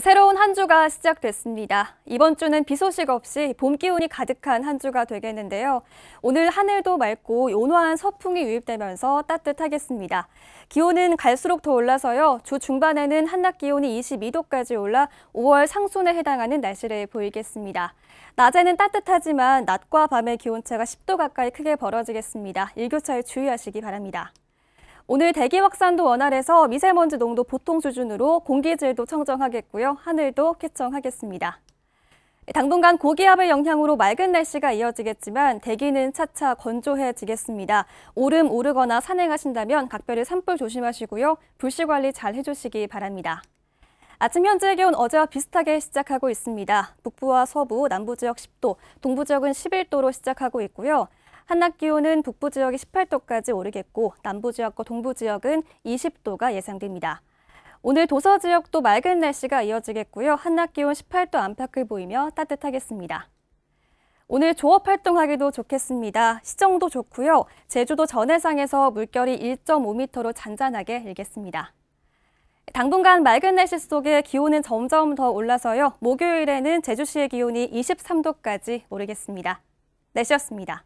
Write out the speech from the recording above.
새로운 한 주가 시작됐습니다. 이번 주는 비 소식 없이 봄 기운이 가득한 한 주가 되겠는데요. 오늘 하늘도 맑고 온화한 서풍이 유입되면서 따뜻하겠습니다. 기온은 갈수록 더 올라서요. 주 중반에는 한낮 기온이 22도까지 올라 5월 상순에 해당하는 날씨를 보이겠습니다. 낮에는 따뜻하지만 낮과 밤의 기온차가 10도 가까이 크게 벌어지겠습니다. 일교차에 주의하시기 바랍니다. 오늘 대기 확산도 원활해서 미세먼지 농도 보통 수준으로 공기질도 청정하겠고요. 하늘도 쾌청하겠습니다. 당분간 고기압의 영향으로 맑은 날씨가 이어지겠지만 대기는 차차 건조해지겠습니다. 오름 오르거나 산행하신다면 각별히 산불 조심하시고요. 불씨 관리 잘 해주시기 바랍니다. 아침 현재 기온 어제와 비슷하게 시작하고 있습니다. 북부와 서부, 남부 지역 10도, 동부 지역은 11도로 시작하고 있고요. 한낮 기온은 북부 지역이 18도까지 오르겠고 남부 지역과 동부 지역은 20도가 예상됩니다. 오늘 도서 지역도 맑은 날씨가 이어지겠고요. 한낮 기온 18도 안팎을 보이며 따뜻하겠습니다. 오늘 조업 활동하기도 좋겠습니다. 시정도 좋고요. 제주도 전해상에서 물결이 1.5m로 잔잔하게 일겠습니다. 당분간 맑은 날씨 속에 기온은 점점 더 올라서요. 목요일에는 제주시의 기온이 23도까지 오르겠습니다. 날씨였습니다.